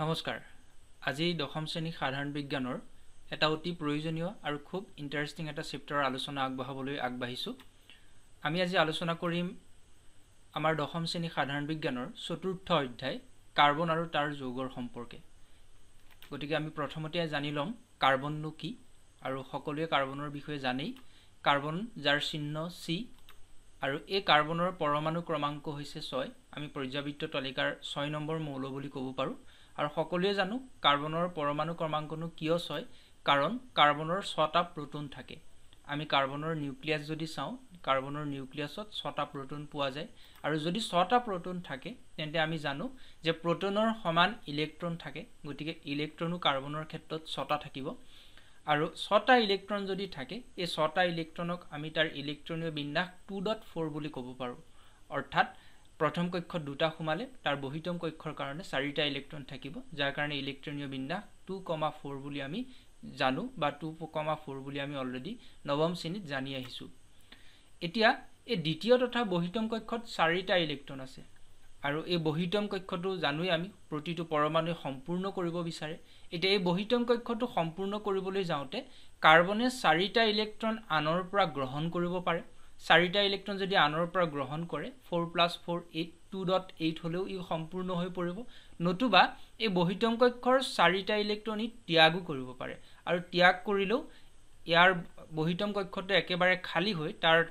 নমস্কাৰ আজি দশম শ্ৰেণী সাধাৰণ বিজ্ঞানৰ এটা অতি প্ৰয়োজনীয় আৰু খুব ইণ্টাৰেষ্টিং এটা চেপ্টাৰৰ আলোচনা আগবঢ়াবলৈ আগবাঢ়িছোঁ আমি আজি আলোচনা কৰিম আমাৰ দশম শ্ৰেণী সাধাৰণ বিজ্ঞানৰ চতুৰ্থ অধ্যায় কাৰ্বন আৰু তাৰ যৌগৰ সম্পৰ্কে গতিকে আমি প্ৰথমতে জানি ল'ম কাৰ্বননো কি আৰু সকলোৱে কাৰ্বনৰ বিষয়ে জানেই কাৰ্বন যাৰ চিহ্ন চি আৰু এই কাৰ্বনৰ পৰমাণু ক্ৰমাংক হৈছে ছয় আমি পৰ্যাবৃত্ত তালিকাৰ ছয় নম্বৰ মৌল বুলি ক'ব পাৰোঁ আৰু সকলোৱে জানো কাৰ্বনৰ পৰমাণু ক্ৰমাংকনো কিয় ছয় কাৰণ কাৰ্বনৰ ছটা প্ৰ'টন থাকে আমি কাৰ্বনৰ নিউক্লিয়াছ যদি চাওঁ কাৰ্বনৰ নিউক্লিয়াছত ছটা প্ৰ'টন পোৱা যায় আৰু যদি ছটা প্ৰ'টন থাকে তেন্তে আমি জানো যে প্ৰ'টনৰ সমান ইলেক্ট্ৰন থাকে গতিকে ইলেক্ট্ৰনো কাৰ্বনৰ ক্ষেত্ৰত ছটা থাকিব আৰু ছটা ইলেক্ট্ৰন যদি থাকে এই ছটা ইলেক্ট্ৰনক আমি তাৰ ইলেক্ট্ৰনীয় বিন্যাস টু ডট ফ'ৰ বুলি ক'ব পাৰোঁ অৰ্থাৎ প্ৰথম কক্ষত দুটা সোমালে তাৰ বহিতম কক্ষৰ কাৰণে চাৰিটা ইলেক্ট্ৰন থাকিব যাৰ কাৰণে ইলেক্ট্ৰনীয় বিন্যাস টু কমা ফ'ৰ বুলি আমি জানো বা টু কমা ফ'ৰ বুলি আমি অলৰেডি নৱম শ্ৰেণীত জানি আহিছোঁ এতিয়া এই দ্বিতীয় তথা বহিতম কক্ষত চাৰিটা ইলেক্ট্ৰন আছে আৰু এই বহিতম কক্ষটো জানোৱেই আমি প্ৰতিটো পৰমাণুৱে সম্পূৰ্ণ কৰিব বিচাৰে এতিয়া এই বহিতম কক্ষটো সম্পূৰ্ণ কৰিবলৈ যাওঁতে কাৰ্বনে চাৰিটা ইলেক্ট্ৰন আনৰ পৰা গ্ৰহণ কৰিব পাৰে চাৰিটা ইলেক্ট্ৰন যদি আনৰ পৰা গ্ৰহণ কৰে four plus four eight two dot eight হ'লেও ই সম্পূৰ্ণ হৈ পৰিব নতুবা এই বহিতম কক্ষৰ চাৰিটা ইলেক্ট্ৰন ই ত্যাগো কৰিব পাৰে আৰু ত্যাগ কৰিলেও ইয়াৰ বহিতম কক্ষটো একেবাৰে খালী হৈ তাৰ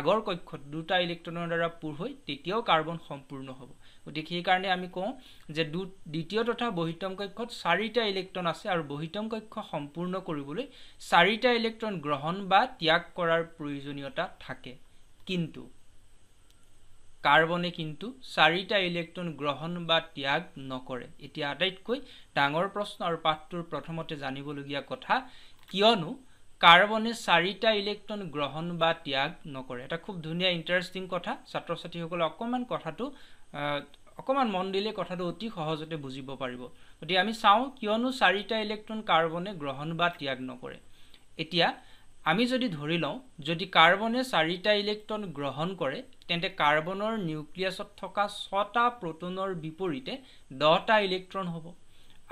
আগৰ কক্ষত দুটা ইলেক্ট্ৰনৰ দ্বাৰা পূৰ হৈ তেতিয়াও কাৰ্বন সম্পূৰ্ণ হ'ব গতিকে সেইকাৰণে আমি কওঁ যে দু দ্বিতীয় তথা বহিতম কক্ষত চাৰিটা ইলেক্ট্ৰন আছে আৰু বহিতম কক্ষ সম্পূৰ্ণ কৰিবলৈ চাৰিটা ইলেক্ট্ৰন গ্ৰহণ বা ত্যাগ কৰাৰ প্ৰয়োজনীয়তা থাকে কিন্তু কাৰ্বনে কিন্তু চাৰিটা ইলেক্ট্ৰন গ্ৰহণ বা ত্যাগ নকৰে এতিয়া আটাইতকৈ ডাঙৰ প্ৰশ্ন আৰু পাঠটোৰ প্ৰথমতে জানিবলগীয়া কথা কিয়নো কাৰ্বনে চাৰিটা ইলেক্ট্ৰন গ্ৰহণ বা ত্যাগ নকৰে এটা খুব ধুনীয়া ইণ্টাৰেষ্টিং কথা ছাত্ৰ ছাত্ৰীসকলে অকণমান কথাটো অকণমান মন দিলে কথাটো অতি সহজতে বুজিব পাৰিব গতিকে আমি চাওঁ কিয়নো চাৰিটা ইলেক্ট্ৰন কাৰ্বনে গ্ৰহণ বা ত্যাগ নকৰে এতিয়া আমি যদি ধৰি লওঁ যদি কাৰ্বনে চাৰিটা ইলেক্ট্ৰন গ্ৰহণ কৰে তেন্তে কাৰ্বনৰ নিউক্লিয়াছত থকা ছটা প্ৰট'নৰ বিপৰীতে দহটা ইলেক্ট্ৰন হ'ব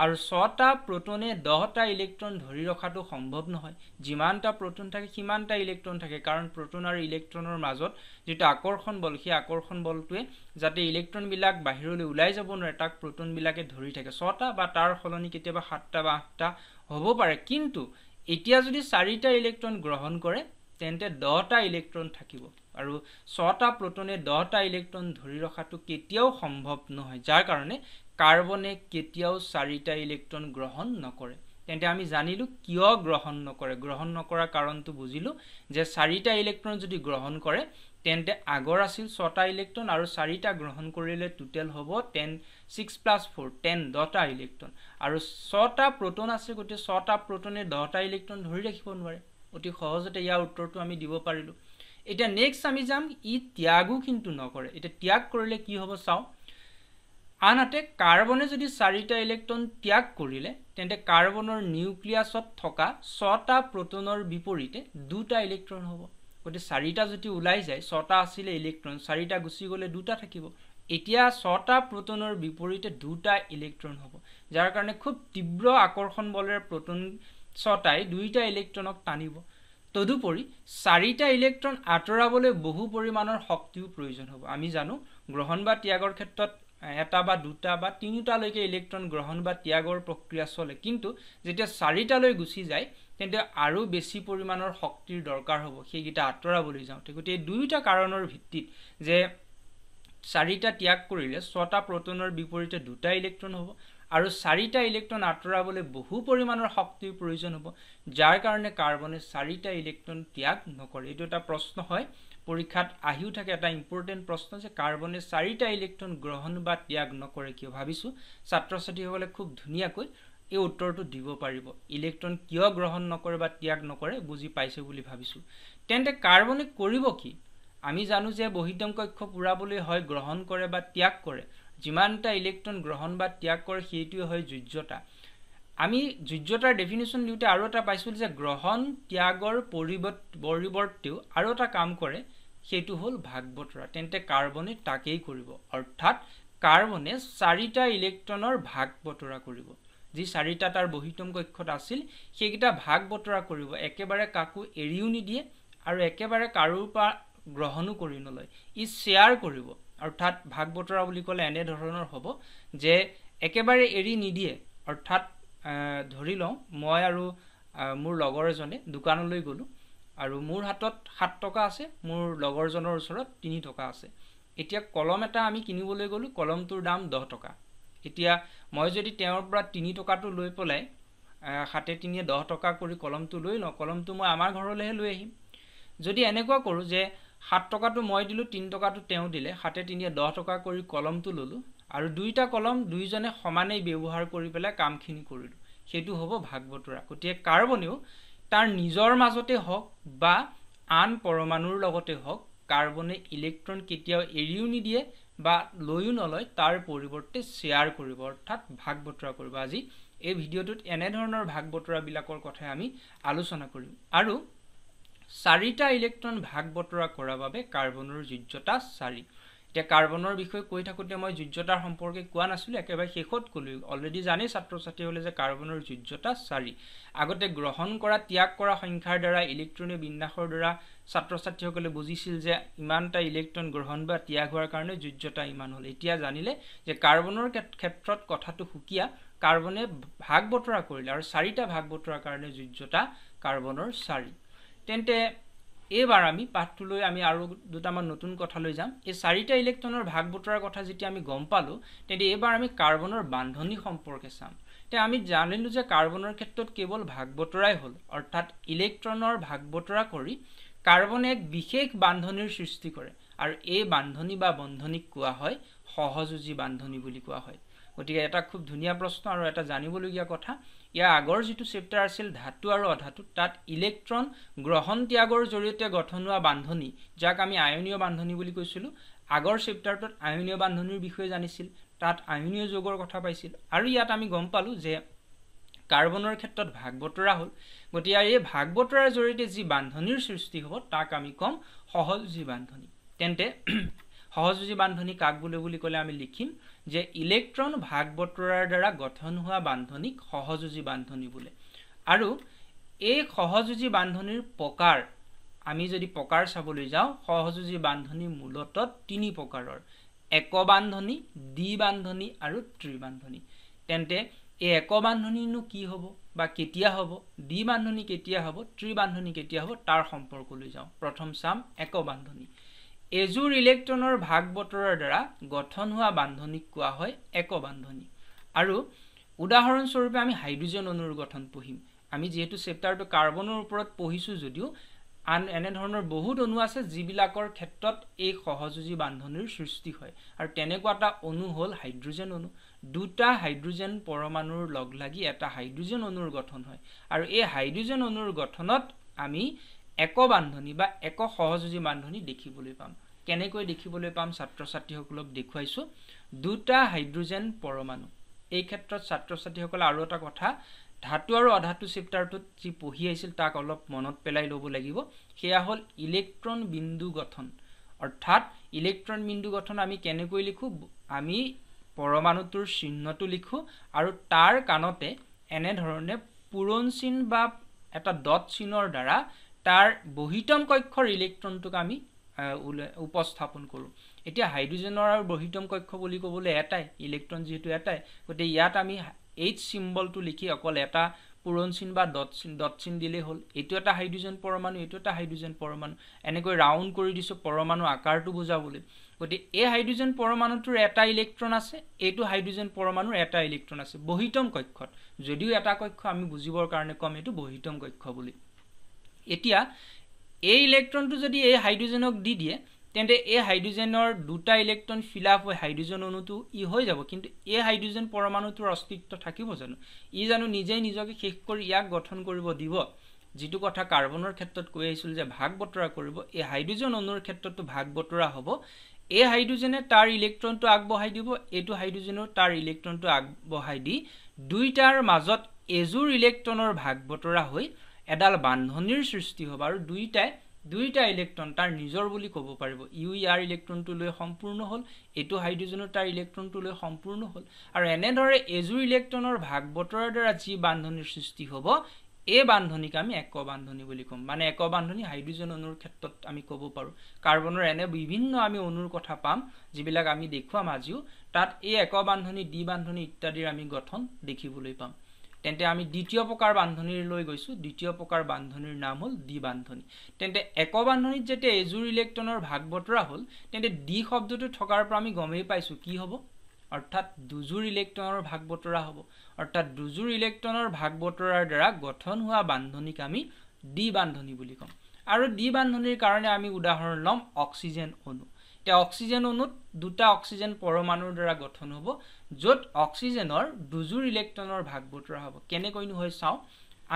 আৰু ছটা প্ৰটনে দহটা ইলেক্ট্ৰন ধৰি ৰখাটো সম্ভৱ নহয় যিমানটা প্ৰটন থাকে সিমানটা ইলেক্ট্ৰন থাকে কাৰণ প্ৰটন আৰু ইলেক্ট্ৰনৰ মাজত যিটো আকৰ্ষণ বল সেই আকৰ্ষণ বলটোৱে যাতে ইলেক্ট্ৰনবিলাক বাহিৰলৈ ওলাই যাব নোৱাৰে তাক প্ৰটনবিলাকে ধৰি থাকে ছটা বা তাৰ সলনি কেতিয়াবা সাতটা বা আঠটা হ'ব পাৰে কিন্তু এতিয়া যদি চাৰিটা ইলেক্ট্ৰন গ্ৰহণ কৰে তেন্তে দহটা ইলেক্ট্ৰন থাকিব আৰু ছটা প্ৰটনে দহটা ইলেক্ট্ৰন ধৰি ৰখাটো কেতিয়াও সম্ভৱ নহয় যাৰ কাৰণে কাৰ্বনে কেতিয়াও চাৰিটা ইলেক্ট্ৰন গ্ৰহণ নকৰে তেন্তে আমি জানিলোঁ কিয় গ্ৰহণ নকৰে গ্ৰহণ নকৰা কাৰণটো বুজিলোঁ যে চাৰিটা ইলেক্ট্ৰন যদি গ্ৰহণ কৰে তেন্তে আগৰ আছিল ছটা ইলেক্ট্ৰন আৰু চাৰিটা গ্ৰহণ কৰিলে টোটেল হ'ব ten six plus four ten দহটা ইলেক্ট্ৰন আৰু ছটা প্ৰট'ন আছে গতিকে ছটা প্ৰট'নে দহটা ইলেক্ট্ৰন ধৰি ৰাখিব নোৱাৰে অতি সহজতে ইয়াৰ উত্তৰটো আমি দিব পাৰিলোঁ এতিয়া নেক্সট আমি যাম ই ত্যাগো কিন্তু নকৰে এতিয়া ত্যাগ কৰিলে কি হ'ব চাওঁ আনহাতে কাৰ্বনে যদি চাৰিটা ইলেক্ট্ৰন ত্যাগ কৰিলে তেন্তে কাৰ্বনৰ নিউক্লিয়াছত থকা ছটা প্ৰটনৰ বিপৰীতে দুটা ইলেক্ট্ৰন হ'ব গতিকে চাৰিটা যদি ওলাই যায় ছটা আছিলে ইলেক্ট্ৰন চাৰিটা গুচি গ'লে দুটা থাকিব এতিয়া ছটা প্ৰটনৰ বিপৰীতে দুটা ইলেক্ট্ৰন হ'ব যাৰ কাৰণে খুব তীব্ৰ আকৰ্ষণ বলেৰে প্ৰটন ছটাই দুইটা ইলেক্ট্ৰনক টানিব তদুপৰি চাৰিটা ইলেক্ট্ৰন আঁতৰাবলৈ বহু পৰিমাণৰ শক্তিও প্ৰয়োজন হ'ব আমি জানো গ্ৰহণ বা ত্যাগৰ ক্ষেত্ৰত এটা বা দুটা বা তিনিটালৈকে ইলেক্ট্ৰন গ্ৰহণ বা ত্যাগৰ প্ৰক্ৰিয়া চলে কিন্তু যেতিয়া চাৰিটালৈ গুচি যায় তেন্তে আৰু বেছি পৰিমাণৰ শক্তিৰ দৰকাৰ হ'ব সেইকেইটা আঁতৰাবলৈ যাওঁতে গতিকে দুয়োটা কাৰণৰ ভিত্তিত যে চাৰিটা ত্যাগ কৰিলে ছটা প্ৰটনৰ বিপৰীতে দুটা ইলেক্ট্ৰন হ'ব আৰু চাৰিটা ইলেক্ট্ৰন আঁতৰাবলৈ বহু পৰিমাণৰ শক্তিৰ প্ৰয়োজন হ'ব যাৰ কাৰণে কাৰ্বনে চাৰিটা ইলেক্ট্ৰন ত্যাগ নকৰে এইটো এটা প্ৰশ্ন হয় পৰীক্ষাত আহিও থাকে এটা ইম্পৰ্টেণ্ট প্ৰশ্ন যে কাৰ্বনে চাৰিটা ইলেক্ট্ৰন গ্ৰহণ বা ত্যাগ নকৰে কিয় ভাবিছোঁ ছাত্ৰ ছাত্ৰীসকলে খুব ধুনীয়াকৈ এই উত্তৰটো দিব পাৰিব ইলেক্ট্ৰন কিয় গ্ৰহণ নকৰে বা ত্যাগ নকৰে বুজি পাইছে বুলি ভাবিছোঁ তেন্তে কাৰ্বনে কৰিব কি আমি জানো যে বহিদম কক্ষ পূৰাবলৈ হয় গ্ৰহণ কৰে বা ত্যাগ কৰে যিমানটা ইলেক্ট্ৰন গ্ৰহণ বা ত্যাগ কৰে সেইটোৱে হয় যোগ্যতা আমি যোগ্যতাৰ ডেফিনেশ্যন দিওঁতে আৰু এটা পাইছিলোঁ যে গ্ৰহণ ত্যাগৰ পৰিৱৰ্ত পৰিৱৰ্তেও আৰু এটা কাম কৰে সেইটো হ'ল ভাগ বতৰা তেন্তে কাৰ্বনে তাকেই কৰিব অৰ্থাৎ কাৰ্বনে চাৰিটা ইলেক্ট্ৰনৰ ভাগ বতৰা কৰিব যি চাৰিটা তাৰ বহিতম কক্ষত আছিল সেইকেইটা ভাগ বতৰা কৰিব একেবাৰে কাকো এৰিও নিদিয়ে আৰু একেবাৰে কাৰোৰ পৰা গ্ৰহণো কৰি নলয় ই শ্বেয়াৰ কৰিব অৰ্থাৎ ভাগ বতৰা বুলি ক'লে এনেধৰণৰ হ'ব যে একেবাৰে এৰি নিদিয়ে অৰ্থাৎ ধৰি লওঁ মই আৰু মোৰ লগৰ এজনে দোকানলৈ গ'লোঁ আৰু মোৰ হাতত সাত টকা আছে মোৰ লগৰজনৰ ওচৰত তিনি টকা আছে এতিয়া কলম এটা আমি কিনিবলৈ গ'লোঁ কলমটোৰ দাম দহ টকা এতিয়া মই যদি তেওঁৰ পৰা তিনি টকাটো লৈ পেলাই সাতে তিনিয়ে দহ টকা কৰি কলমটো লৈ লওঁ কলমটো মই আমাৰ ঘৰলৈহে লৈ আহিম যদি এনেকুৱা কৰোঁ যে সাত টকাটো মই দিলোঁ তিনি টকাটো তেওঁ দিলে সাতে তিনিয়ে দহ টকা কৰি কলমটো ল'লোঁ আৰু দুইটা কলম দুইজনে সমানেই ব্যৱহাৰ কৰি পেলাই কামখিনি কৰিলোঁ সেইটো হ'ব ভাগ বতৰা গতিকে কাৰ্বনেও তাৰ নিজৰ মাজতে হওক বা আন পৰমাণুৰ লগতে হওক কাৰ্বনে ইলেক্ট্ৰন কেতিয়াও এৰিও নিদিয়ে বা লৈও নলয় তাৰ পৰিৱৰ্তে শ্বেয়াৰ কৰিব অৰ্থাৎ ভাগ বতৰা কৰিব আজি এই ভিডিঅ'টোত এনেধৰণৰ ভাগ বতৰাবিলাকৰ কথাই আমি আলোচনা কৰিম আৰু চাৰিটা ইলেক্ট্ৰন ভাগ বতৰা কৰাৰ বাবে কাৰ্বনৰ যোগ্যতা চাৰি এতিয়া কাৰ্বনৰ বিষয়ে কৈ থাকোঁতে মই যোগ্যতাৰ সম্পৰ্কে কোৱা নাছিলোঁ একেবাৰে শেষত ক'লোঁ অলৰেডি জানেই ছাত্ৰ ছাত্ৰীসকলে যে কাৰ্বনৰ যোগ্যতা চাৰি আগতে গ্ৰহণ কৰা ত্যাগ কৰা সংখ্যাৰ দ্বাৰা ইলেক্ট্ৰনীয় বিন্যাসৰ দ্বাৰা ছাত্ৰ ছাত্ৰীসকলে বুজিছিল যে ইমানটা ইলেক্ট্ৰন গ্ৰহণ বা ত্যাগ হোৱাৰ কাৰণে যোগ্যতা ইমান হ'ল এতিয়া জানিলে যে কাৰ্বনৰ ক্ষেত্ৰত কথাটো সুকীয়া কাৰ্বনে ভাগ বতৰা কৰিলে আৰু চাৰিটা ভাগ বতৰাৰ কাৰণে যোগ্যতা কাৰ্বনৰ চাৰি তেন্তে এইবাৰ আমি পাঠটো লৈ আমি আৰু দুটামান নতুন কথালৈ যাম এই চাৰিটা ইলেক্ট্ৰনৰ ভাগ বতৰাৰ কথা যেতিয়া আমি গম পালোঁ তেতিয়া এইবাৰ আমি কাৰ্বনৰ বান্ধনি সম্পৰ্কে চাম তে আমি জানিলোঁ যে কাৰ্বনৰ ক্ষেত্ৰত কেৱল ভাগ বতৰাই হ'ল অৰ্থাৎ ইলেক্ট্ৰনৰ ভাগ বতৰা কৰি কাৰ্বনে এক বিশেষ বান্ধনিৰ সৃষ্টি কৰে আৰু এই বান্ধনি বা বন্ধনিক কোৱা হয় সহযোজী বান্ধনি বুলি কোৱা হয় গতিকে এটা খুব ধুনীয়া প্ৰশ্ন আৰু এটা জানিবলগীয়া কথা ইয়াৰ আগৰ যিটো চেপ্টাৰ আছিল ধাতু আৰু অধাতু তাত ইলেক্ট্ৰন গ্ৰহণ ত্যাগৰ জৰিয়তে গঠন হোৱা বান্ধনি যাক আমি আয়নীয় বান্ধনি বুলি কৈছিলোঁ আগৰ চেপ্টাৰটোত আয়নীয় বান্ধনিৰ বিষয়ে জানিছিল তাত আয়নীয় যোগৰ কথা পাইছিল আৰু ইয়াত আমি গম পালোঁ যে কাৰ্বনৰ ক্ষেত্ৰত ভাগ বতৰা হ'ল গতিকে এই ভাগ বতৰাৰ জৰিয়তে যি বান্ধনিৰ সৃষ্টি হ'ব তাক আমি ক'ম সহজ যি বান্ধনি তেন্তে সহযোগী বান্ধনী কাক বোলে বুলি ক'লে আমি লিখিম যে ইলেক্ট্ৰন ভাগ বতৰাৰ দ্বাৰা গঠন হোৱা বান্ধনীক সহযোগী বান্ধনী বোলে আৰু এই সহযোগী বান্ধনীৰ প্ৰকাৰ আমি যদি প্ৰকাৰ চাবলৈ যাওঁ সহযোগী বান্ধনী মূলতঃ তিনি প্ৰকাৰৰ এক একবান্ধনী দ্বি বান্ধনী আৰু ত্ৰি ত্ৰিবান্ধনী তেন্তে এই এক একবান্ধনীনো কি হ'ব বা কেতিয়া হ'ব দ্বি বান্ধনী কেতিয়া হ'ব ত্ৰি ত্ৰিবান্ধনী কেতিয়া হ'ব তাৰ সম্পৰ্কলৈ যাওঁ প্ৰথম চাম এক একবান্ধনী এযোৰ ইলেক্ট্ৰনৰ ভাগ বতৰৰ দ্বাৰা গঠন হোৱা বান্ধনীক কোৱা হয় এক একবান্ধনী আৰু উদাহৰণস্বৰূপে আমি হাইড্ৰজেন অণুৰ গঠন পঢ়িম আমি যিহেতু চেপ্টাৰটো কাৰ্বনৰ ওপৰত পঢ়িছোঁ যদিও আন এনেধৰণৰ বহুত অনু আছে যিবিলাকৰ ক্ষেত্ৰত এই সহযোগী বান্ধনীৰ সৃষ্টি হয় আৰু তেনেকুৱা এটা অনু হ'ল হাইড্ৰজেন অনু দুটা হাইড্ৰজেন পৰমাণুৰ লগ লাগি এটা হাইড্ৰজেন অণুৰ গঠন হয় আৰু এই হাইড্ৰজেন অণুৰ গঠনত আমি এক বান্ধনি বা এক সহযোগী বান্ধনি দেখিবলৈ পাম কেনেকৈ দেখিবলৈ পাম ছাত্ৰ ছাত্ৰীসকলক দেখুৱাইছোঁ দুটা হাইড্ৰজেন পৰমাণু এই ক্ষেত্ৰত ছাত্ৰ ছাত্ৰীসকলে আৰু এটা কথা ধাতু আৰু অধাতু চেপ্টাৰটোত যি পঢ়ি আহিছিল তাক অলপ মনত পেলাই ল'ব লাগিব সেয়া হ'ল ইলেক্ট্ৰন বিন্দু গঠন অৰ্থাৎ ইলেক্ট্ৰন বিন্দু গঠন আমি কেনেকৈ লিখোঁ আমি পৰমাণুটোৰ চিহ্নটো লিখোঁ আৰু তাৰ কাণতে এনেধৰণে পূৰণ চিন বা এটা দত চিনৰ দ্বাৰা তাৰ বহিতম কক্ষৰ ইলেক্ট্ৰনটোক আমি উপস্থাপন কৰোঁ এতিয়া হাইড্ৰজেনৰ আৰু বহিতম কক্ষ বুলি ক'বলৈ এটাই ইলেক্ট্ৰন যিহেতু এটাই গতিকে ইয়াত আমি এইচ চিম্বলটো লিখি অকল এটা পূৰণচিন বা ডট চিন ডট চিন দিলেই হ'ল এইটো এটা হাইড্ৰজেন পৰমাণু এইটো এটা হাইড্ৰজেন পৰমাণু এনেকৈ ৰাউণ্ড কৰি দিছোঁ পৰমাণু আকাৰটো বুজাবলৈ গতিকে এই হাইড্ৰজেন পৰমাণুটোৰ এটা ইলেক্ট্ৰন আছে এইটো হাইড্ৰজেন পৰমাণুৰ এটা ইলেক্ট্ৰন আছে বহিতম কক্ষত যদিও এটা কক্ষ আমি বুজিবৰ কাৰণে ক'ম এইটো বহিতম কক্ষ বুলি এতিয়া এই ইলেক্ট্ৰনটো যদি এই হাইড্ৰজেনক দি দিয়ে তেন্তে এই হাইড্ৰজেনৰ দুটা ইলেক্ট্ৰন ফিলাপ হৈ হাইড্ৰজেন অনুটো ই হৈ যাব কিন্তু এই হাইড্ৰজেন পৰমাণুটোৰ অস্তিত্ব থাকিব জানো ই জানো নিজেই নিজকে শেষ কৰি ইয়াক গঠন কৰিব দিব যিটো কথা কাৰ্বনৰ ক্ষেত্ৰত কৈ আহিছিলোঁ যে ভাগ বতৰা কৰিব এই হাইড্ৰজেন অনুৰ ক্ষেত্ৰতো ভাগ বতৰা হ'ব এই হাইড্ৰজেনে তাৰ ইলেক্ট্ৰনটো আগবঢ়াই দিব এইটো হাইড্ৰজেনেও তাৰ ইলেক্ট্ৰনটো আগবঢ়াই দি দুইটাৰ মাজত এযোৰ ইলেক্ট্ৰনৰ ভাগ বতৰা হৈ এডাল বান্ধনীৰ সৃষ্টি হ'ব আৰু দুয়োটাই দুয়োটা ইলেক্ট্ৰন তাৰ নিজৰ বুলি ক'ব পাৰিব ইউ ইয়াৰ ইলেক্ট্ৰনটো লৈ সম্পূৰ্ণ হ'ল এইটো হাইড্ৰজেনৰ তাৰ ইলেক্ট্ৰনটো লৈ সম্পূৰ্ণ হ'ল আৰু এনেদৰে এযোৰ ইলেক্ট্ৰনৰ ভাগ বতৰাৰ দ্বাৰা যি বান্ধনিৰ সৃষ্টি হ'ব এই বান্ধনীক আমি এক বান্ধনী বুলি ক'ম মানে এক বান্ধনী হাইড্ৰজেন অণুৰ ক্ষেত্ৰত আমি ক'ব পাৰো কাৰ্বনৰ এনে বিভিন্ন আমি অণুৰ কথা পাম যিবিলাক আমি দেখুৱাম আজিও তাত এই এক বান্ধনী ডি বান্ধনী ইত্যাদিৰ আমি গঠন দেখিবলৈ পাম তেন্তে আমি দ্বিতীয় প্ৰকাৰ বান্ধনীলৈ গৈছোঁ দ্বিতীয় প্ৰকাৰ বান্ধনীৰ নাম হ'ল ডি বান্ধনী তেন্তে এক বান্ধনীত যেতিয়া এযোৰ ইলেক্ট্ৰনৰ ভাগ বতৰা হ'ল তেন্তে ডি শব্দটো থকাৰ পৰা আমি গমেই পাইছোঁ কি হ'ব অৰ্থাৎ দুযোৰ ইলেক্ট্ৰনৰ ভাগ বতৰা হ'ব অৰ্থাৎ দুযোৰ ইলেক্ট্ৰনৰ ভাগ বতৰাৰ দ্বাৰা গঠন হোৱা বান্ধনীক আমি ডি বান্ধনী বুলি ক'ম আৰু ডি বান্ধনীৰ কাৰণে আমি উদাহৰণ ল'ম অক্সিজেন অণু অক্সিজেন অণুত দুটা অক্সিজেন পৰমাণুৰ দ্বাৰা গঠন হ'ব য'ত অক্সিজেনৰ দুযোৰ ইলেক্ট্ৰনৰ ভাগ বতৰা হ'ব কেনেকৈনো হয় চাওঁ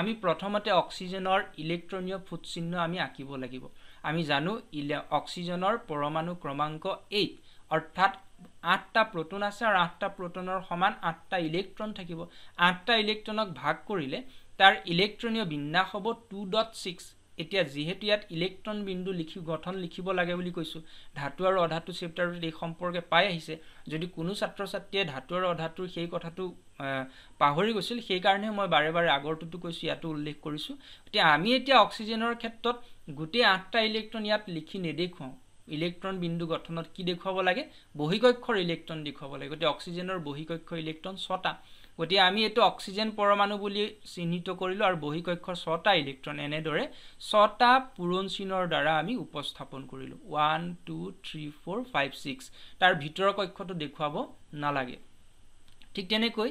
আমি প্ৰথমতে অক্সিজেনৰ ইলেক্ট্ৰনীয় ফুটচিহ্ন আমি আঁকিব লাগিব আমি জানো ইলে অক্সিজেনৰ পৰমাণু ক্ৰমাংক এইট অৰ্থাৎ আঠটা প্ৰট'ন আছে আৰু আঠটা প্ৰট'নৰ সমান আঠটা ইলেক্ট্ৰন থাকিব আঠটা ইলেক্ট্ৰনক ভাগ কৰিলে তাৰ ইলেক্ট্ৰনীয় বিন্যাস হ'ব টু ডট ছিক্স এতিয়া যিহেতু ইয়াত ইলেক্ট্ৰন বিন্দু লিখি গঠন লিখিব লাগে বুলি কৈছোঁ ধাতু আৰু অধাতু চেপ্টাৰটোত এই সম্পৰ্কে পাই আহিছে যদি কোনো ছাত্ৰ ছাত্ৰীয়ে ধাতু আৰু অধাতুৰ সেই কথাটো পাহৰি গৈছিল সেইকাৰণেহে মই বাৰে বাৰে আগৰটোতো কৈছোঁ ইয়াতো উল্লেখ কৰিছোঁ এতিয়া আমি এতিয়া অক্সিজেনৰ ক্ষেত্ৰত গোটেই আঠটা ইলেক্ট্ৰন ইয়াত লিখি নেদেখুৱাওঁ ইলেক্ট্ৰন বিন্দু গঠনত কি দেখুৱাব লাগে বহিকক্ষৰ ইলেক্ট্ৰন দেখুৱাব লাগে গতিকে অক্সিজেনৰ বহিকক্ষ ইলেক্ট্ৰন ছটা গতিকে আমি এইটো অক্সিজেন পৰমাণু বুলি চিহ্নিত কৰিলোঁ আৰু বহিকক্ষৰ ছটা ইলেক্ট্ৰন এনেদৰে ছটা পুৰণ চিনৰ দ্বাৰা আমি উপস্থাপন কৰিলোঁ one two three four five six তাৰ ভিতৰৰ কক্ষটো দেখুৱাব নালাগে ঠিক তেনেকৈ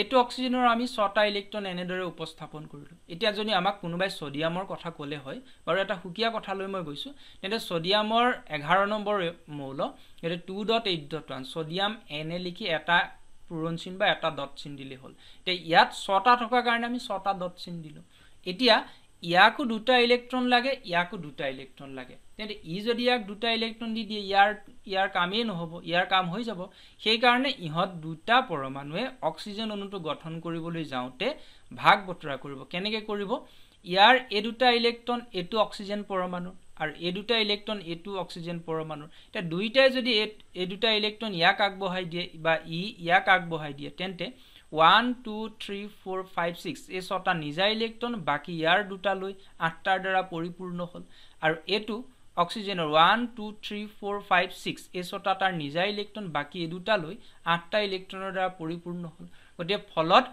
এইটো অক্সিজেনৰ আমি ছটা ইলেক্ট্ৰন এনেদৰে উপস্থাপন কৰিলোঁ এতিয়া যদি আমাক কোনোবাই ছডিয়ামৰ কথা ক'লে হয় বাৰু এটা সুকীয়া কথালৈ মই গৈছোঁ তেন্তে ছডিয়ামৰ এঘাৰ নম্বৰ মৌল এইটো two dot eight dot one sodium এনে লিখি এটা পূৰণ চিন বা এটা ডট চিন দিলেই হ'ল এতিয়া ইয়াত ছটা থকাৰ কাৰণে আমি ছটা ডট চিন দিলোঁ এতিয়া ইয়াকো দুটা ইলেক্ট্ৰন লাগে ইয়াকো দুটা ইলেক্ট্ৰন লাগে তেন্তে ই যদি ইয়াক দুটা ইলেক্ট্ৰন দি দিয়ে ইয়াৰ ইয়াৰ কামেই নহ'ব ইয়াৰ কাম হৈ যাব সেইকাৰণে ইহঁত দুটা পৰমাণুৱে অক্সিজেন অণুটো গঠন কৰিবলৈ যাওঁতে ভাগ বতৰা কৰিব কেনেকৈ কৰিব ইয়াৰ এই দুটা ইলেক্ট্ৰন এইটো অক্সিজেন পৰমাণুৰ আৰু এই দুটা ইলেক্ট্ৰন এইটো অক্সিজেন পৰমাণুৰ এতিয়া দুয়োটাই যদি এই দুটা ইলেক্ট্ৰন ইয়াক আগবঢ়াই দিয়ে বা ই ইয়াক আগবঢ়াই দিয়ে তেন্তে one two three four five six এই ছটা নিজা ইলেক্ট্ৰন বাকী ইয়াৰ দুটালৈ আঠটাৰ দ্বাৰা পৰিপূৰ্ণ হ'ল আৰু এইটো অক্সিজেনৰ one two three four five six এই ছটা তাৰ নিজা ইলেক্ট্ৰন বাকী এই দুটালৈ আঠটা ইলেক্ট্ৰনৰ দ্বাৰা পৰিপূৰ্ণ হ'ল গতিকে ফলত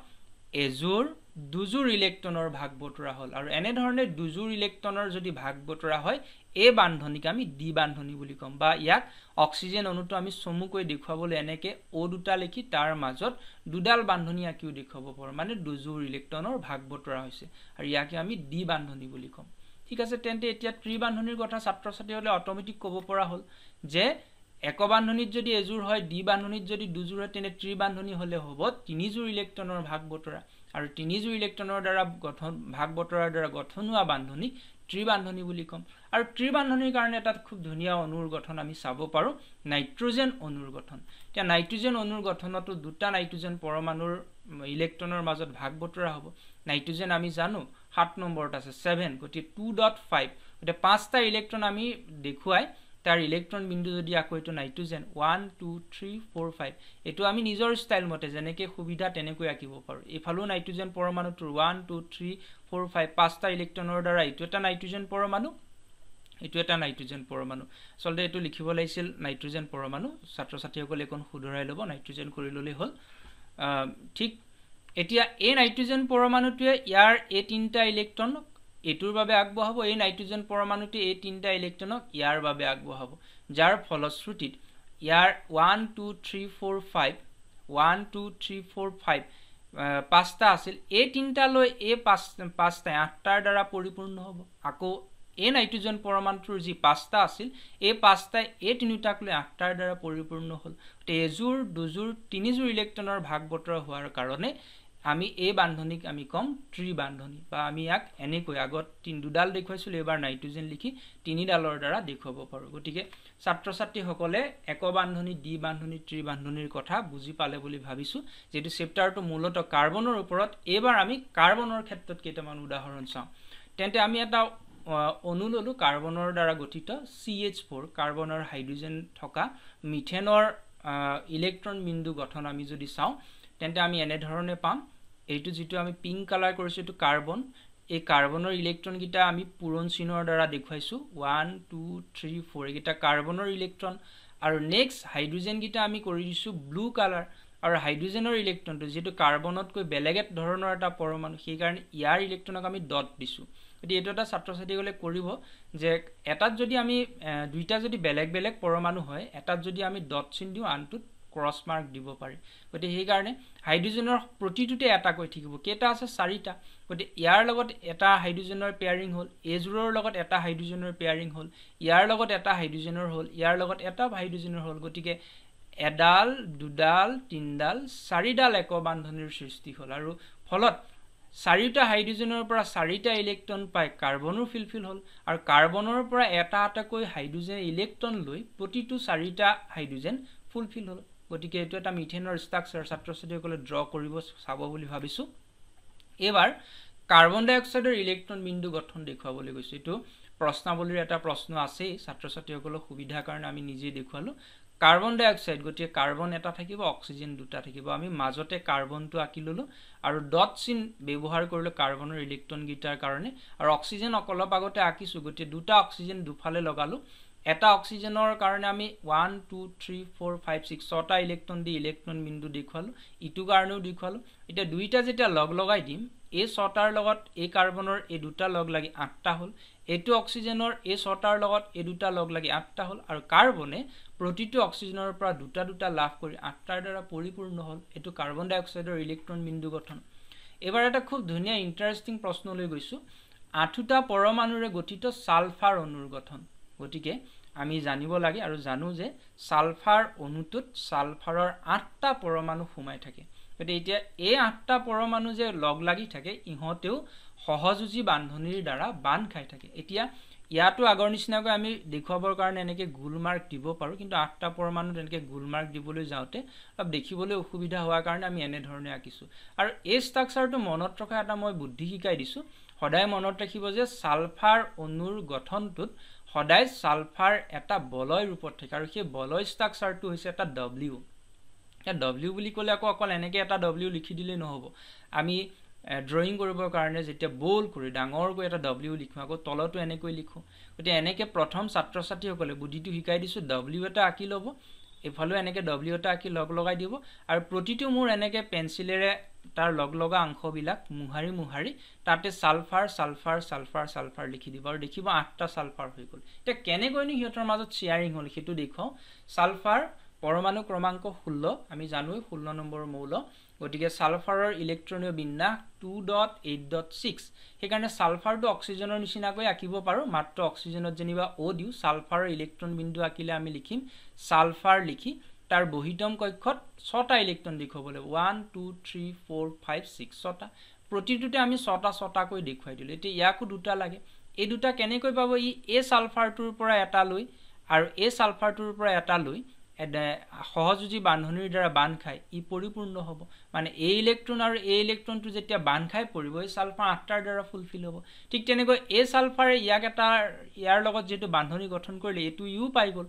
এযোৰ দুযোৰ ইলেক্ট্ৰনৰ ভাগ বতৰা হ'ল আৰু এনেধৰণে দুযোৰ ইলেক্ট্ৰনৰ যদি ভাগ বতৰা হয় এই বান্ধনীকে আমি দ্বি বান্ধনী বুলি ক'ম বা ইয়াক অক্সিজেন অণুটো আমি চমুকৈ দেখুৱাবলৈ এনেকৈ অ' দুটা লিখি তাৰ মাজত দুডাল বান্ধনী আঁকিও দেখুৱাব পাৰোঁ মানে দুযোৰ ইলেক্ট্ৰনৰ ভাগ বতৰা হৈছে আৰু ইয়াকে আমি দ্বি বান্ধনী বুলি ক'ম ঠিক আছে তেন্তে এতিয়া ত্ৰিবান্ধনীৰ কথা ছাত্ৰ ছাত্ৰীসকলে অট'মেটিক ক'ব পৰা হ'ল যে এক বান্ধনীত যদি এযোৰ হয় দ্বি বান্ধনীত যদি দুযোৰ হয় তেনে ত্ৰিবান্ধনী হ'লে হ'ব তিনিযোৰ ইলেক্ট্ৰনৰ ভাগ বতৰা আৰু তিনিযোৰ ইলেক্ট্ৰনৰ দ্বাৰা গঠন ভাগ বতৰাৰ দ্বাৰা গঠন হোৱা বান্ধনী বান্ধনি ত্ৰিবান্ধনি বুলি ক'ম আৰু ত্ৰি ত্ৰিবান্ধনিৰ কাৰণে এটা খুব ধুনীয়া অণুৰ গঠন আমি চাব পাৰোঁ নাইট্ৰজেন অণুৰ গঠন এতিয়া নাইট্ৰজেন অণুৰ গঠনতো দুটা নাইট্ৰজেন পৰমাণুৰ ইলেক্ট্ৰনৰ মাজত ভাগ বতৰা হ'ব নাইট্ৰজেন আমি জানো সাত নম্বৰত আছে ছেভেন গতিকে টু ডট ফাইভ গতিকে পাঁচটা ইলেক্ট্ৰন আমি দেখুৱাই তাৰ ইলেক্ট্ৰন বিন্দু যদি আকৌ এইটো nitrogen one two three four five এইটো আমি নিজৰ ষ্টাইল মতে যেনেকৈ সুবিধা তেনেকৈ আঁকিব পাৰোঁ এইফালেও নাইট্ৰ'জেন পৰমাণুটোৰ one two three four five পাঁচটা ইলেক্ট্ৰনৰ দ্বাৰা এইটো এটা নাইট্ৰ'জেন পৰমাণু এইটো এটা নাইট্ৰ'জেন পৰমাণু আচলতে এইটো লিখিব লাগিছিল নাইট্ৰ'জেন পৰমাণু ছাত্ৰ ছাত্ৰীসকলে এইকণ শুধৰাই ল'ব নাইট্ৰ'জেন কৰি ল'লেই হ'ল ঠিক এতিয়া এই নাইট্ৰ'জেন পৰমাণুটোৱে ইয়াৰ এই তিনিটা ইলেক্ট্ৰন এইটোৰ বাবে আগবঢ়াব এই নাইট্ৰজেন পৰমাণুটোৱে এই তিনিটা ইলেক্ট্ৰনক ইয়াৰ বাবে আগবঢ়াব যাৰ ফলশ্ৰুতিত ইয়াৰ one two three four five one two three four five পাঁচটা আছিল এই তিনিটালৈ এই পাঁচ পাঁচটাই আঠটাৰ দ্বাৰা পৰিপূৰ্ণ হ'ব আকৌ এই নাইট্ৰজেন পৰমাণুটোৰ যি পাঁচটা আছিল এই পাঁচটাই এই তিনিটাক লৈ আঠটাৰ দ্বাৰা পৰিপূৰ্ণ হ'ল এজোৰ দুযোৰ তিনিযোৰ ইলেক্ট্ৰনৰ ভাগ বতৰা হোৱাৰ কাৰণে আমি এই বান্ধনীক আমি ক'ম ত্ৰি ত্ৰিবান্ধনী বা আমি ইয়াক এনেকৈ আগত তিনি দুডাল দেখুৱাইছিলোঁ এইবাৰ নাইট্ৰ'জেন লিখি তিনিডালৰ দ্বাৰা দেখুৱাব পাৰোঁ গতিকে ছাত্ৰ ছাত্ৰীসকলে এক একবান্ধনী দ্বি বান্ধনী ত্ৰিবান্ধনীৰ কথা বুজি পালে বুলি ভাবিছোঁ যিহেতু চেপ্তাৰটো মূলতঃ কাৰ্বনৰ ওপৰত এইবাৰ আমি কাৰ্বনৰ ক্ষেত্ৰত কেইটামান উদাহৰণ চাওঁ তেন্তে আমি এটা অনু ল'লোঁ কাৰ্বনৰ দ্বাৰা গঠিত চি এইচ ফ'ৰ কাৰ্বনৰ হাইড্ৰ'জেন থকা মিথেনৰ ইলেক্ট্ৰন বিন্দু গঠন আমি যদি চাওঁ তেন্তে আমি এনেধৰণে পাম এইটো যিটো আমি পিংক কালাৰ কৰিছোঁ এইটো কাৰ্বন এই কাৰ্বনৰ ইলেক্ট্ৰনকেইটা আমি পুৰণ চিনৰ দ্বাৰা দেখুৱাইছোঁ ওৱান টু থ্ৰী ফ'ৰ এইকেইটা কাৰ্বনৰ ইলেক্ট্ৰন আৰু নেক্সট হাইড্ৰজেনকেইটা আমি কৰি দিছোঁ ব্লু কালাৰ আৰু হাইড্ৰজেনৰ ইলেক্ট্ৰনটো যিহেতু কাৰ্বনতকৈ বেলেগ ধৰণৰ এটা পৰমাণু সেইকাৰণে ইয়াৰ ইলেক্ট্ৰনক আমি ডট দিছোঁ গতিকে এইটো এটা ছাত্ৰ ছাত্ৰীসকলে কৰিব যে এটাত যদি আমি দুইটা যদি বেলেগ বেলেগ পৰমাণু হয় এটাত যদি আমি ডট চিন দিওঁ আনটোত ক্ৰছ মাৰ্ক দিব পাৰে গতিকে সেইকাৰণে হাইড্ৰজেনৰ প্ৰতিটোতে এটাকৈ থাকিব কেইটা আছে চাৰিটা গতিকে ইয়াৰ লগত এটা হাইড্ৰজেনৰ পেয়াৰিং হ'ল এজোৰৰ লগত এটা হাইড্ৰজেনৰ পেয়াৰিং হ'ল ইয়াৰ লগত এটা হাইড্ৰজেনৰ হ'ল ইয়াৰ লগত এটা হাইড্ৰজেনৰ হ'ল গতিকে এডাল দুডাল তিনিডাল চাৰিডাল এক বান্ধনীৰ সৃষ্টি হ'ল আৰু ফলত চাৰিটা হাইড্ৰজেনৰ পৰা চাৰিটা ইলেক্ট্ৰন পাই কাৰ্বনৰ ফিলফিল হ'ল আৰু কাৰ্বনৰ পৰা এটা এটাকৈ হাইড্ৰজেন ইলেক্ট্ৰন লৈ প্ৰতিটো চাৰিটা হাইড্ৰজেন ফুলফিল হ'ল গতিকে এইটো এটা মিথেনৰ ষ্ট্ৰাকচাৰ ছাত্ৰ ছাত্ৰীসকলে ড্ৰ কৰিব চাব বুলি ভাবিছোঁ এইবাৰ কাৰ্বন ডাইঅক্সাইডৰ ইলেক্ট্ৰন বিন্দু গঠন দেখুৱাবলৈ গৈছোঁ এইটো প্ৰশ্নাৱলীৰ এটা প্ৰশ্ন আছেই ছাত্ৰ ছাত্ৰীসকলৰ সুবিধাৰ কাৰণে আমি নিজেই দেখুৱালোঁ কাৰ্বন ডাইঅক্সাইড গতিকে কাৰ্বন এটা থাকিব অক্সিজেন দুটা থাকিব আমি মাজতে কাৰ্বনটো আঁকি ল'লোঁ আৰু ডট চিন ব্যৱহাৰ কৰিলোঁ কাৰ্বনৰ ইলেক্ট্ৰনকেইটাৰ কাৰণে আৰু অক্সিজেন অলপ আগতে আঁকিছোঁ গতিকে দুটা অক্সিজেন দুফালে লগালোঁ এটা অক্সিজেনৰ কাৰণে আমি one two three four five six ছটা ইলেক্ট্ৰন দি ইলেক্ট্ৰন বিন্দু দেখুৱালোঁ ইটো কাৰণেও দেখুৱালোঁ এতিয়া দুইটা যেতিয়া লগ লগাই দিম এই ছটাৰ লগত এই কাৰ্বনৰ এই দুটা লগ লাগি আঠটা হ'ল এইটো অক্সিজেনৰ এই ছটাৰ লগত এই দুটা লগ লাগি আঠটা হ'ল আৰু কাৰ্বনে প্ৰতিটো অক্সিজেনৰ পৰা দুটা দুটা লাভ কৰি আঠটাৰ দ্বাৰা পৰিপূৰ্ণ হ'ল এইটো কাৰ্বন অক্সাইডৰ ইলেক্ট্ৰন বিন্দু গঠন এইবাৰ এটা খুব ধুনীয়া ইণ্টাৰেষ্টিং লৈ গৈছোঁ আঠোটা পৰমাণুৰে গঠিত ছালফাৰ অনুৰ গঠন গতিকে আমি জানিব লাগে আৰু জানো যে ছালফাৰ অণুটোত ছালফাৰৰ আঠটা পৰমাণু সোমাই থাকে গতিকে এতিয়া এই আঠটা পৰমাণু যে লগ লাগি থাকে ইহঁতেও সহযোজী বান্ধনিৰ দ্বাৰা বান্ধ খাই থাকে এতিয়া ইয়াতো আগৰ নিচিনাকৈ আমি দেখুৱাবৰ কাৰণে এনেকৈ গোলমাৰ্ক দিব পাৰোঁ কিন্তু আঠটা পৰমাণু তেনেকৈ গোলমাৰ্ক দিবলৈ যাওঁতে অলপ দেখিবলৈ অসুবিধা হোৱাৰ কাৰণে আমি এনেধৰণে আঁকিছোঁ আৰু এই ষ্ট্ৰাকচাৰটো মনত ৰখা এটা মই বুদ্ধি শিকাই দিছোঁ সদায় মনত ৰাখিব যে ছালফাৰ অণুৰ গঠনটোত সদায় ছালফাৰ এটা বলয় ৰূপত থাকে আৰু সেই বলয় ষ্ট্ৰাকচাৰটো হৈছে এটা ডব্লিউ এতিয়া ডব্লিউ বুলি ক'লে আকৌ অকল এনেকৈ এটা ডব্লিউ লিখি দিলেই নহ'ব আমি ড্ৰয়িং কৰিবৰ কাৰণে যেতিয়া বল কৰি ডাঙৰকৈ এটা ডব্লিউ লিখোঁ আকৌ তলতো এনেকৈ লিখোঁ গতিকে এনেকৈ প্ৰথম ছাত্ৰ ছাত্ৰীসকলে বুদ্ধিটো শিকাই দিছোঁ ডব্লিউ এটা আঁকি ল'ব এইফালেও এনেকৈ ডব্লিউ এটা আঁকি লগ লগাই দিব আৰু প্ৰতিটো মোৰ এনেকৈ পেঞ্চিলেৰে তাৰ লগ লগা অংশবিলাক মোহাৰি মোহাৰি তাতে ছালফাৰ ছালফাৰ ছালফাৰ ছালফাৰ লিখি দিব আৰু দেখিব আঠটা ছালফাৰ হৈ গ'ল এতিয়া কেনেকৈনো সিহঁতৰ মাজত শ্বেয়াৰিং হ'ল সেইটো দেখুৱাওঁ ছালফাৰ পৰমাণু ক্ৰমাংক ষোল্ল আমি জানোৱেই ষোল্ল নম্বৰৰ মৌল গতিকে ছালফাৰৰ ইলেক্ট্ৰনীয় বিন্যাস two dot eight dot six সেইকাৰণে ছালফাৰটো অক্সিজেনৰ নিচিনাকৈ আঁকিব পাৰোঁ মাত্ৰ অক্সিজেনত যেনিবা অ' দিওঁ ছালফাৰৰ ইলেক্ট্ৰন বিন্দু আঁকিলে আমি লিখিম ছালফাৰ লিখি তার বহিতম কক্ষত ছটা ইলেকট্রন দেখাবলে one two three four five six ছটা প্রতিটোতে আমি ছটা ছটাক দেখাই দিল এটা ইয়াকো দুটা লাগে এই দুটা কেন পাব ই এ সালফারটোরপা এটা লই আর এ সালফারটোরপা এটা লই সহযোগী বান্ধনীৰ দ্বাৰা বান্ধ খায় ই পৰিপূৰ্ণ হ'ব মানে এই ইলেক্ট্ৰন আৰু এই ইলেক্ট্ৰনটো যেতিয়া বান্ধ খাই পৰিব এই ছালফাৰ আঠটাৰ দ্বাৰা ফুলফিল হ'ব ঠিক তেনেকৈ এই ছালফাৰে ইয়াক এটা ইয়াৰ লগত যিটো বান্ধনী গঠন কৰিলে এইটো ইও পাই গ'ল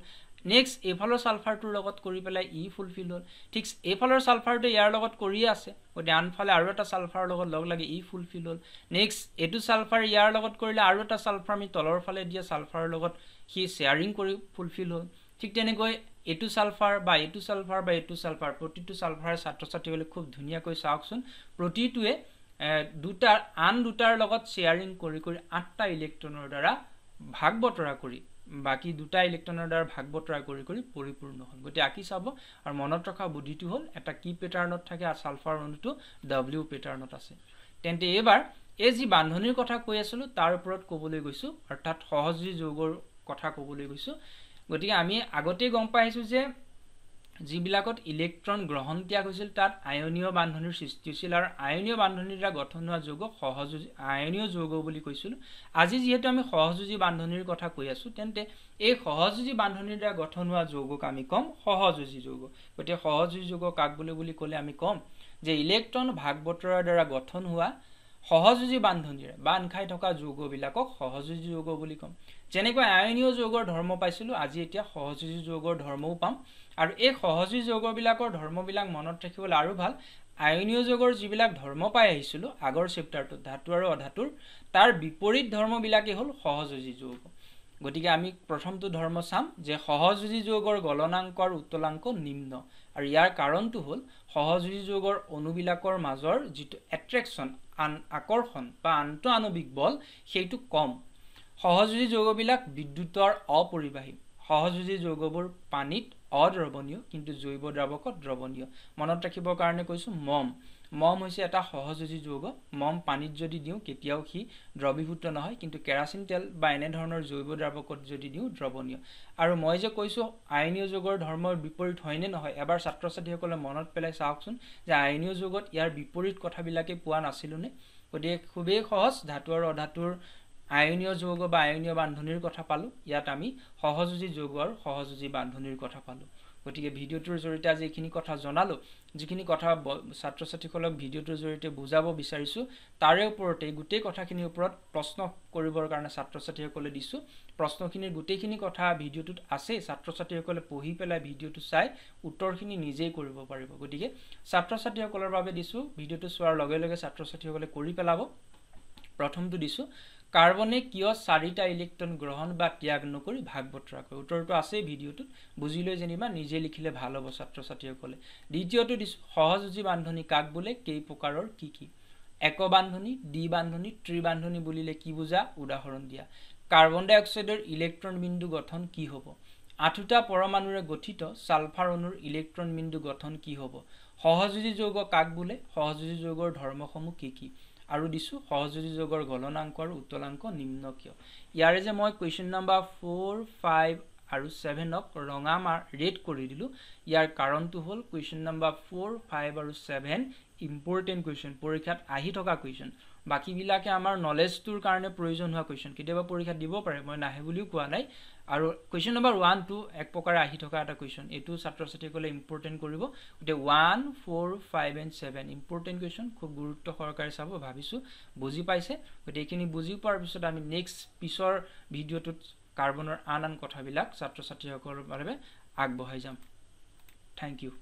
নেক্সট এইফালৰ ছালফাৰটোৰ লগত কৰি পেলাই ই ফুলফিল হ'ল ঠিক এইফালৰ ছালফাৰটো ইয়াৰ লগত কৰিয়ে আছে গতিকে আনফালে আৰু এটা চালফাৰৰ লগত লগ লাগি ই ফুলফিল হ'ল নেক্সট এইটো ছালফাৰ ইয়াৰ লগত কৰিলে আৰু এটা ছালফাৰ আমি তলৰ ফালে দিয়া ছালফাৰৰ লগত সি শ্বেয়াৰিং কৰি ফুলফিল হ'ল ঠিক তেনেকৈ এইটো ছালফাৰ বা এইটো ছালফাৰ বা এইটো ছালফাৰ প্ৰতিটো চালফাৰ ছাত্ৰ ছাত্ৰীসকলে খুব ধুনীয়াকৈ চাওকচোন প্ৰতিটোৱে দুটা আন দুটাৰ লগত শ্বেয়াৰিং কৰি কৰি আঠটা ইলেক্ট্ৰনৰ দ্বাৰা ভাগ বতৰা কৰি বাকী দুটা ইলেক্ট্ৰনৰ দ্বাৰা ভাগ বতৰা কৰি কৰি পৰিপূৰ্ণ হ'ল গতিকে আঁকি চাব আৰু মনত ৰখা বুদ্ধিটো হ'ল এটা কি পেটাৰ্ণত থাকে আৰু ছালফাৰ অণুটো ডাব্লিউ পেটাৰ্ণত আছে তেন্তে এইবাৰ এই যি বান্ধনীৰ কথা কৈ আছিলোঁ তাৰ ওপৰত ক'বলৈ গৈছোঁ অৰ্থাৎ সহজী যোগৰ কথা ক'বলৈ গৈছোঁ গতিকে আমি আগতেই গম পাইছোঁ যে যিবিলাকত ইলেক্ট্ৰন গ্ৰহণ ত্যাগ হৈছিল তাত আয়নীয় বান্ধনীৰ সৃষ্টি হৈছিল আৰু আয়নীয় বান্ধনীৰ দ্বাৰা গঠন হোৱা যৌগক সহযোগী আয়নীয় যৌগ বুলি কৈছিলোঁ আজি যিহেতু আমি সহযোগী বান্ধনীৰ কথা কৈ আছোঁ তেন্তে এই সহযোগী বান্ধনীৰ দ্বাৰা গঠন হোৱা যৌগক আমি ক'ম সহযোগী যৌগ গতিকে সহযোগী যৌগ কাক বোলে বুলি ক'লে আমি ক'ম যে ইলেক্ট্ৰন ভাগ বতৰাৰ দ্বাৰা গঠন হোৱা সহযোগী বান্ধনীৰে বান্ধ খাই থকা যৌগবিলাকক সহযোগী যৌগ বুলি ক'ম যেনেকৈ আয়নীয় যৌগৰ ধৰ্ম পাইছিলোঁ আজি এতিয়া সহযোগী যৌগৰ ধৰ্মও পাম আৰু এই সহজী যোগবিলাকৰ ধৰ্মবিলাক মনত ৰাখিবলৈ আৰু ভাল আয়নীয় যোগৰ যিবিলাক ধৰ্ম পাই আহিছিলোঁ আগৰ চেপ্টাৰটোত ধাতু আৰু অধাতুৰ তাৰ বিপৰীত ধৰ্মবিলাকেই হ'ল সহযোজী যোগ গতিকে আমি প্ৰথমটো ধৰ্ম চাম যে সহযোজী যোগৰ গলনাংক আৰু উত্তলাংক নিম্ন আৰু ইয়াৰ কাৰণটো হ'ল সহযোজী যোগৰ অনুবিলাকৰ মাজৰ যিটো এট্ৰেকশ্যন আন আকৰ্ষণ বা আন্ত আণৱিক বল সেইটো কম সহযোজী যোগবিলাক বিদ্যুতৰ অপৰিবাহী সহযোগী যৌগবোৰ পানীত অদ্ৰৱণীয় কিন্তু জৈৱ দ্ৰাৱকত দ্ৰৱণীয় মনত ৰাখিবৰ কাৰণে কৈছোঁ মম মম হৈছে এটা সহযোজী যৌগ মম পানীত যদি দিওঁ কেতিয়াও সি দ্ৰৱীভূত নহয় কিন্তু কেৰাচিন তেল বা এনেধৰণৰ জৈৱ দ্ৰাৱকত যদি দিওঁ দ্ৰৱণীয় আৰু মই যে কৈছোঁ আইনীয় যুগৰ ধৰ্মৰ বিপৰীত হয়নে নহয় এবাৰ ছাত্ৰ ছাত্ৰীসকলে মনত পেলাই চাওকচোন যে আইনীয় যুগত ইয়াৰ বিপৰীত কথাবিলাকেই পোৱা নাছিলোঁনে গতিকে খুবেই সহজ ধাতু আৰু অধাতুৰ আয়নীয় যৌগ বা আয়নীয় বান্ধনীৰ কথা পালোঁ ইয়াত আমি সহযোজী যৌগৰ সহযোজী বান্ধনীৰ কথা পালোঁ গতিকে ভিডিঅ'টোৰ জৰিয়তে আজি এইখিনি কথা জনালোঁ যিখিনি কথা ছাত্ৰ ছাত্ৰীসকলক ভিডিঅ'টোৰ জৰিয়তে বুজাব বিচাৰিছোঁ তাৰে ওপৰতে গোটেই কথাখিনিৰ ওপৰত প্ৰশ্ন কৰিবৰ কাৰণে ছাত্ৰ ছাত্ৰীসকলে দিছোঁ প্ৰশ্নখিনিৰ গোটেইখিনি কথা ভিডিঅ'টোত আছেই ছাত্ৰ ছাত্ৰীসকলে পঢ়ি পেলাই ভিডিঅ'টো চাই উত্তৰখিনি নিজেই কৰিব পাৰিব গতিকে ছাত্ৰ ছাত্ৰীসকলৰ বাবে দিছোঁ ভিডিঅ'টো চোৱাৰ লগে লগে ছাত্ৰ ছাত্ৰীসকলে কৰি পেলাব প্ৰথমটো দিছোঁ কাৰ্বনে কিয় চাৰিটা ইলেক্ট্ৰন গ্ৰহণ বা ত্যাগ নকৰি ভাগ বতৰা কৰে উত্তৰটো আছেই ভিডিঅ'টোত বুজি লৈ যেনিবা নিজে লিখিলে ভাল হ'ব ছাত্ৰ ছাত্ৰীসকলে দ্বিতীয়টো সহযোগী বান্ধনি কাক বোলে কেই প্ৰকাৰৰ কি কি এক বান্ধনি দ্বি বান্ধনি ত্ৰিবান্ধনি বুলিলে কি বুজা উদাহৰণ দিয়া কাৰ্বন ডাই অক্সাইডৰ ইলেক্ট্ৰন বিন্দু গঠন কি হ'ব আঠোটা পৰমাণুৰে গঠিত ছালফাৰ অণুৰ ইলেক্ট্ৰন বিন্দু গঠন কি হ'ব সহযোগী যৌগ কাক বোলে সহযোগী যৌগৰ ধৰ্মসমূহ কি কি আৰু দিছোঁ সহযোগী যোগৰ গণনাংক আৰু উত্তলাংক নিম্ন কিয় ইয়াৰে যে মই কুৱেশ্যন নাম্বাৰ ফ'ৰ ফাইভ আৰু ছেভেনক ৰঙা মাৰ ৰেড কৰি দিলোঁ ইয়াৰ কাৰণটো হ'ল কুৱেশ্যন নাম্বাৰ ফ'ৰ ফাইভ আৰু ছেভেন ইম্পৰ্টেণ্ট কুৱেশ্যন পৰীক্ষাত আহি থকা কুৱেশ্যন বাকীবিলাকে আমাৰ নলেজটোৰ কাৰণে প্ৰয়োজন হোৱা কুৱেশ্যন কেতিয়াবা পৰীক্ষাত দিব পাৰে মই নাহে বুলিও কোৱা নাই আৰু কুৱেশ্যন নম্বৰ ওৱান টু এক প্ৰকাৰে আহি থকা এটা কুৱেশ্যন এইটো ছাত্ৰ ছাত্ৰীসকলে ইম্পৰ্টেণ্ট কৰিব গতিকে one four five and seven important question খুব গুৰুত্ব সহকাৰে চাব ভাবিছোঁ বুজি পাইছে গতিকে এইখিনি বুজি পোৱাৰ পিছত আমি নেক্সট পিছৰ ভিডিঅ'টোত কাৰ্বনৰ আন আন কথাবিলাক ছাত্ৰ ছাত্ৰীসকলৰ বাবে আগবঢ়াই যাম থেংক ইউ